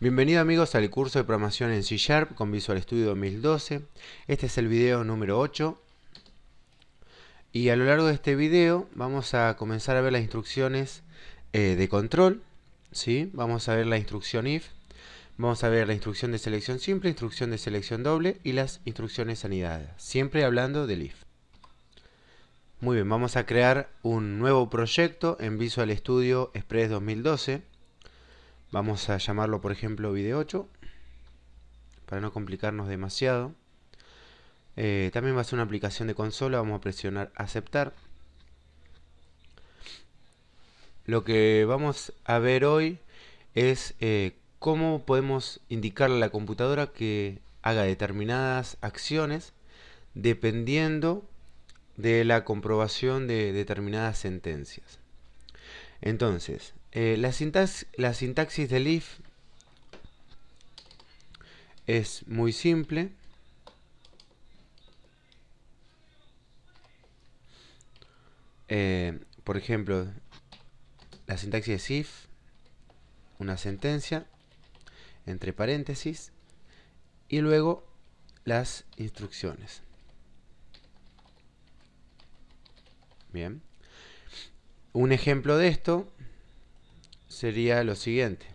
Bienvenido amigos al curso de programación en C Sharp con Visual Studio 2012. Este es el video número 8. Y a lo largo de este video vamos a comenzar a ver las instrucciones eh, de control. ¿sí? Vamos a ver la instrucción if. Vamos a ver la instrucción de selección simple, instrucción de selección doble y las instrucciones anidadas. Siempre hablando del if. Muy bien, vamos a crear un nuevo proyecto en Visual Studio Express 2012. Vamos a llamarlo, por ejemplo, video 8, para no complicarnos demasiado. Eh, también va a ser una aplicación de consola, vamos a presionar aceptar. Lo que vamos a ver hoy es eh, cómo podemos indicarle a la computadora que haga determinadas acciones dependiendo de la comprobación de determinadas sentencias. Entonces, eh, la, sintaxis del if es muy simple. Eh, por ejemplo, la sintaxis es if, una sentencia, entre paréntesis, y luego las instrucciones. Bien. Un ejemplo de esto sería lo siguiente.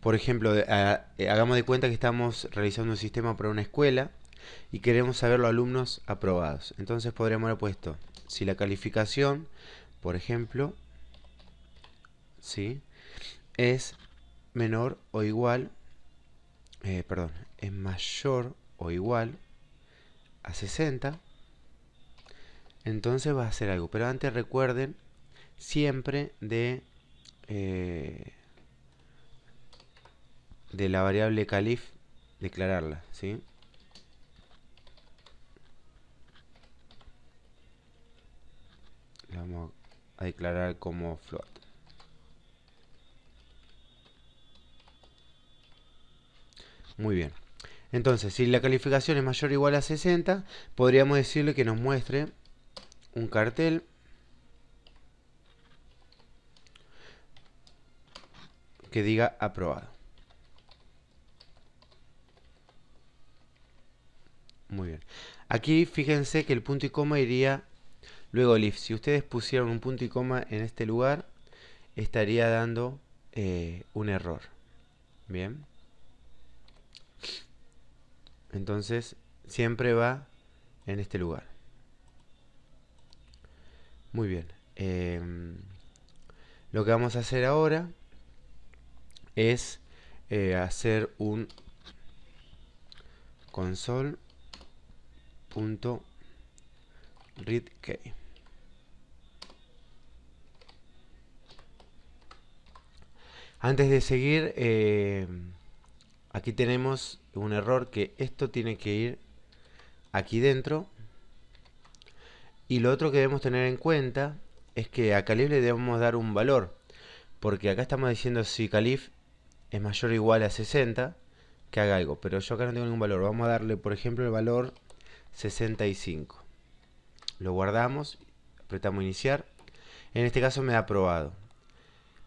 Por ejemplo, eh, hagamos de cuenta que estamos realizando un sistema para una escuela y queremos saber los alumnos aprobados. Entonces podríamos haber puesto, si la calificación, por ejemplo, ¿sí? es menor o igual, eh, perdón, es mayor o igual a 60, entonces va a ser algo. Pero antes recuerden siempre de, eh, de la variable calif declararla, ¿sí? vamos a declarar como float. Muy bien. Entonces, si la calificación es mayor o igual a 60, podríamos decirle que nos muestre un cartel que diga aprobado. Muy bien. Aquí fíjense que el punto y coma iría luego Si ustedes pusieran un punto y coma en este lugar, estaría dando eh, un error. Bien. Entonces, siempre va en este lugar. Muy bien. Em, lo que vamos a hacer ahora es eh, hacer un console.readkey. Antes de seguir, eh, aquí tenemos un error que esto tiene que ir aquí dentro. Y lo otro que debemos tener en cuenta es que a Calif le debemos dar un valor. Porque acá estamos diciendo si Calif es mayor o igual a 60, que haga algo. Pero yo acá no tengo ningún valor. Vamos a darle, por ejemplo, el valor 65. Lo guardamos, apretamos iniciar. En este caso me da aprobado.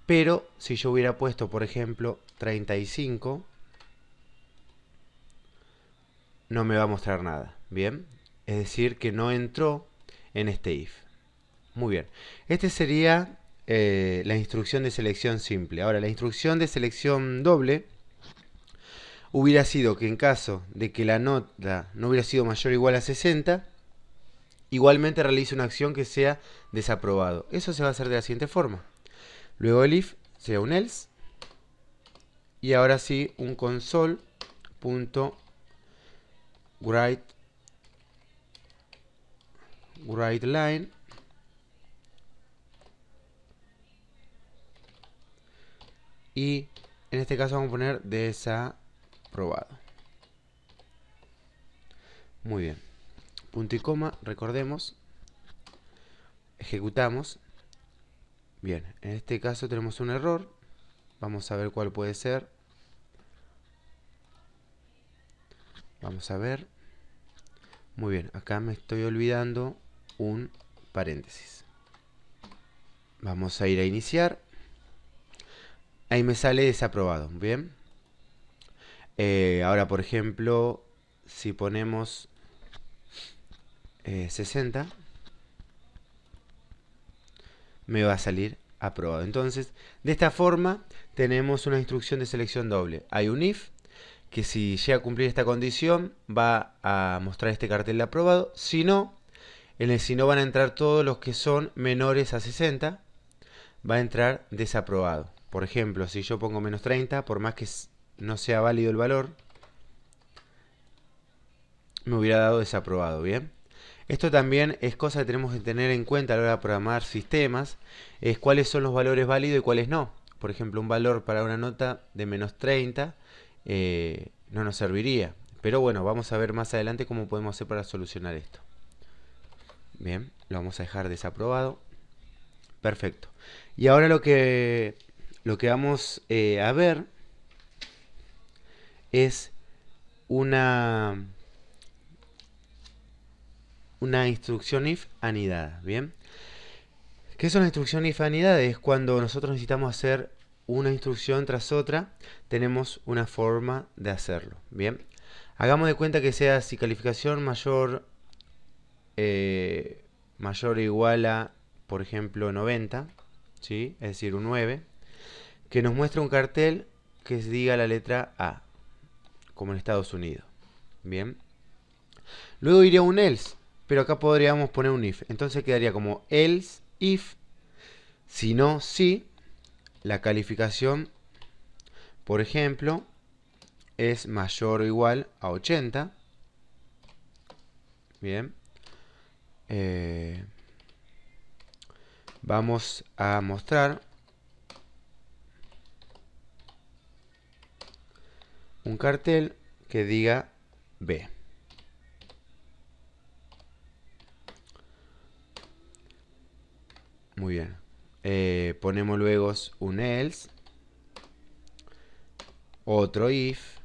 Pero si yo hubiera puesto, por ejemplo, 35, no me va a mostrar nada. ¿Bien? Es decir, que no entró en este if. Muy bien. Este sería eh, la instrucción de selección simple. Ahora, la instrucción de selección doble hubiera sido que en caso de que la nota no hubiera sido mayor o igual a 60, igualmente realice una acción que sea desaprobado. Eso se va a hacer de la siguiente forma. Luego el if sea un else. Y ahora sí, un console.write write line y en este caso vamos a poner desaprobado. Muy bien. Punto y coma, recordemos. Ejecutamos. Bien, en este caso tenemos un error. Vamos a ver cuál puede ser. Vamos a ver. Muy bien, acá me estoy olvidando un paréntesis. Vamos a ir a iniciar. Ahí me sale desaprobado, ¿bien? Eh, ahora, por ejemplo, si ponemos 60, eh, me va a salir aprobado. Entonces, de esta forma, tenemos una instrucción de selección doble. Hay un if, que si llega a cumplir esta condición, va a mostrar este cartel de aprobado. Si no, en el si no van a entrar todos los que son menores a 60, va a entrar desaprobado. Por ejemplo, si yo pongo menos 30, por más que no sea válido el valor, me hubiera dado desaprobado, ¿bien? Esto también es cosa que tenemos que tener en cuenta a la hora de programar sistemas, es cuáles son los valores válidos y cuáles no. Por ejemplo, un valor para una nota de menos 30 eh, no nos serviría. Pero bueno, vamos a ver más adelante cómo podemos hacer para solucionar esto. Bien, lo vamos a dejar desaprobado. Perfecto. Y ahora lo que lo que vamos eh, a ver es una, una instrucción if anidada, ¿bien? ¿Qué es una instrucción if anidada? Es cuando nosotros necesitamos hacer una instrucción tras otra, tenemos una forma de hacerlo, ¿bien? Hagamos de cuenta que sea si calificación mayor, eh, mayor o igual a, por ejemplo, 90, ¿sí? Es decir, un 9, que nos muestra un cartel que diga la letra A, como en Estados Unidos. Bien. Luego iría un else, pero acá podríamos poner un if. Entonces quedaría como else if, si no, si, la calificación, por ejemplo, es mayor o igual a 80. Bien. Eh, vamos a mostrar un cartel que diga B. Muy bien. Eh, ponemos luego un else, otro if,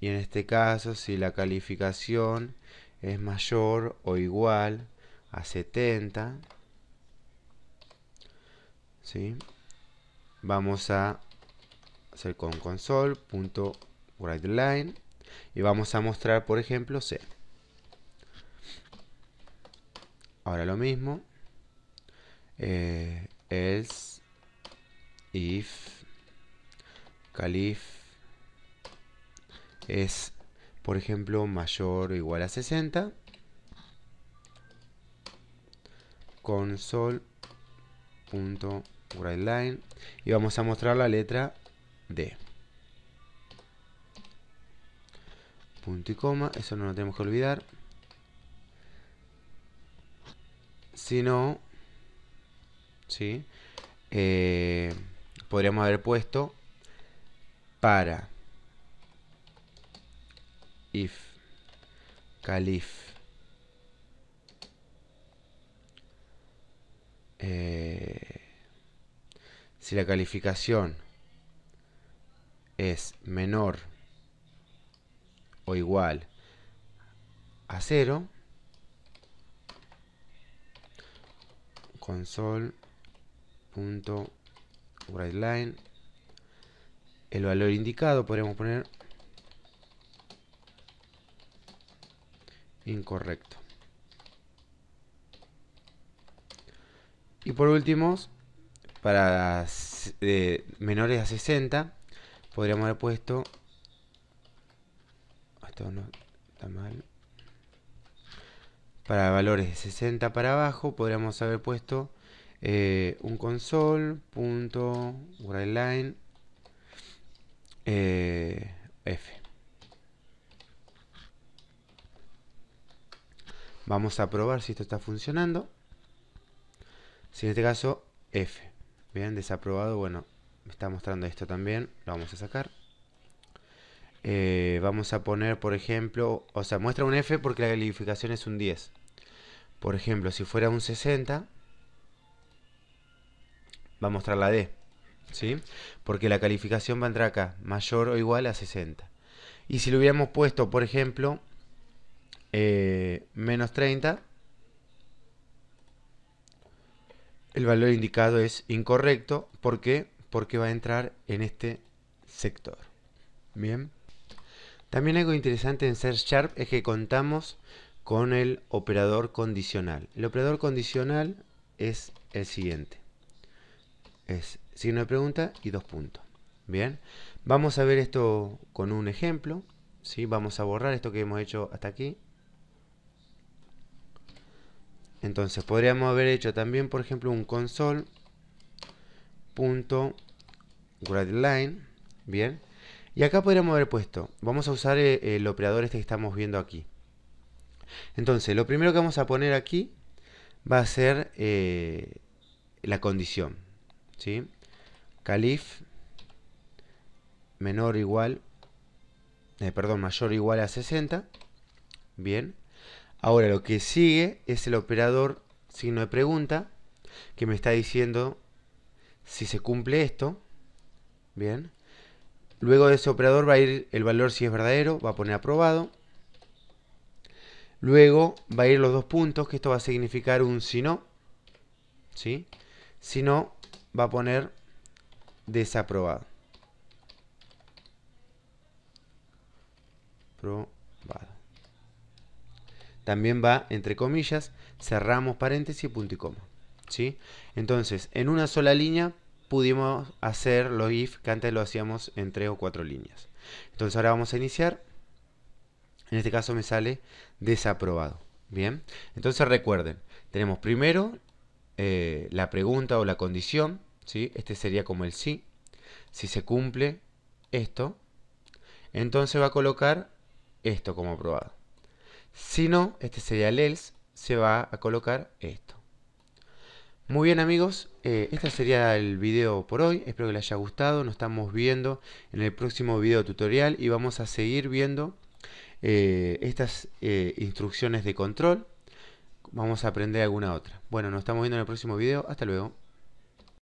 y en este caso si la calificación es mayor o igual a 70, ¿sí? vamos a hacer con punto y vamos a mostrar por ejemplo C ahora lo mismo eh, else if calif es por ejemplo mayor o igual a 60 console.writeLine y vamos a mostrar la letra D punto y coma, eso no lo tenemos que olvidar. Si no, ¿sí? Eh, podríamos haber puesto para if calif eh, si la calificación es menor o igual a 0 console.writeLine el valor indicado podríamos poner incorrecto y por último para eh, menores a 60 podríamos haber puesto no está mal. Para valores de 60 para abajo podríamos haber puesto eh, un console eh, f. Vamos a probar si esto está funcionando. Si en este caso, F. Bien, desaprobado. Bueno, me está mostrando esto también. Lo vamos a sacar. Eh, vamos a poner, por ejemplo, o sea, muestra un F porque la calificación es un 10. Por ejemplo, si fuera un 60, va a mostrar la D, ¿sí? Porque la calificación va a entrar acá, mayor o igual a 60. Y si lo hubiéramos puesto, por ejemplo, eh, menos 30, el valor indicado es incorrecto. ¿Por qué? Porque va a entrar en este sector. Bien. También algo interesante en ser Sharp es que contamos con el operador condicional. El operador condicional es el siguiente. Es signo de pregunta y dos puntos. Bien, vamos a ver esto con un ejemplo. ¿sí? Vamos a borrar esto que hemos hecho hasta aquí. Entonces podríamos haber hecho también, por ejemplo, un console.writeLine. Bien, y acá podríamos haber puesto, vamos a usar eh, el, operador este que estamos viendo aquí. Entonces, lo primero que vamos a poner aquí va a ser eh, la condición. ¿sí? Calif menor igual, eh, perdón, mayor o igual a 60. Bien. Ahora lo que sigue es el operador signo de pregunta que me está diciendo si se cumple esto. Bien. Luego de ese operador va a ir el valor si es verdadero, va a poner aprobado. Luego va a ir los dos puntos, que esto va a significar un si no. ¿sí? Si no, va a poner desaprobado. También va, entre comillas, cerramos paréntesis, punto y coma. ¿sí? Entonces, en una sola línea pudimos hacer los if que antes lo hacíamos en tres o cuatro líneas. Entonces ahora vamos a iniciar. En este caso me sale desaprobado. Bien, entonces recuerden, tenemos primero eh, la pregunta o la condición. ¿sí? Este sería como el sí. Si se cumple esto, entonces va a colocar esto como aprobado. Si no, este sería el else, se va a colocar esto. Muy bien amigos, eh, este sería el video por hoy, espero que les haya gustado, nos estamos viendo en el próximo video tutorial y vamos a seguir viendo eh, estas eh, instrucciones de control, vamos a aprender alguna otra. Bueno, nos estamos viendo en el próximo video, hasta luego.